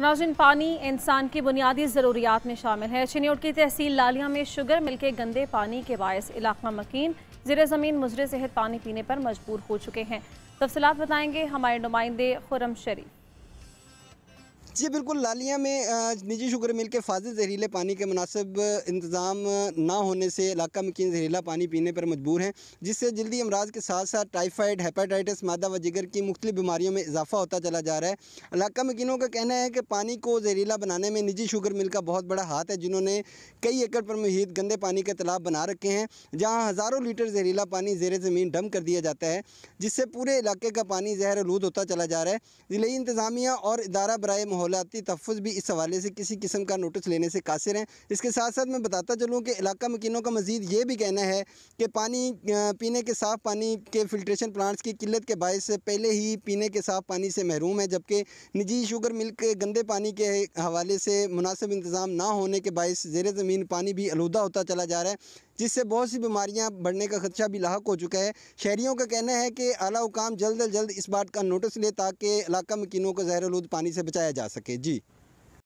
नाजिन पानी इंसान की बुनियादी ज़रूरियात में शामिल है छिन्योट की तहसील लालिया में शुगर मिल के गंदे पानी के बायस इलाका मकीन ज़र ज़मीन मुजर सेहत पानी पीने पर मजबूर हो चुके हैं तफसलत बताएंगे हमारे नुमाइंदे खुरम शरीफ जी बिल्कुल लालिया में निजी शुगर मिल के फाजिल जहरीले पानी के मुनासिब इंतज़ाम ना होने से इलाका मकिन जहरीला पानी पीने पर मजबूर हैं जिससे जल्दी अमराज के साथ साथ टाइफाइड हेपाटाइटिस मादा व जिगर की मुख्तु बीमारियों में इजाफा होता चला जा रहा है इलाका मकिनों का कहना है कि पानी को जहरीला बनाने में निजी शुगर मिल का बहुत बड़ा हाथ है जिन्होंने कई एकड़ पर मुहित गंदे पानी के तालाब बना रखे हैं जहाँ हज़ारों लीटर जहरीला पानी जेर ज़मीन डम कर दिया जाता है जिससे पूरे इलाके का पानी जहर आलूद होता चला जा रहा है ज़िले इंतज़ामिया और इदारा बरए माहौल माहौलती तहफ़ भी इस हवाले से किसी किस्म का नोटिस लेने से कासर हैं इसके साथ साथ मैं बताता चलूँ कि इलाका मकिनों का मज़ीद ये भी कहना है कि पानी पीने के साफ़ पानी के फ़िल्ट्रेशन प्लांट्स की किल्लत के बायस पहले ही पीने के साफ़ पानी से महरूम है जबकि निजी शुगर मिल के गंदे पानी के हवाले से मुनासिब इंतज़ाम ना होने के बायस जेर ज़मीन पानी भी आलूदा होता चला जा रहा है जिससे बहुत सी बीमारियाँ बढ़ने का खदशा भी लाक हो चुका है शहरीों का कहना है कि अला हुकाम जल्द अज जल्द इस बात का नोटिस ले ताकि इलाका मकिनों को जहरलूद पानी से बचाया जा सके जी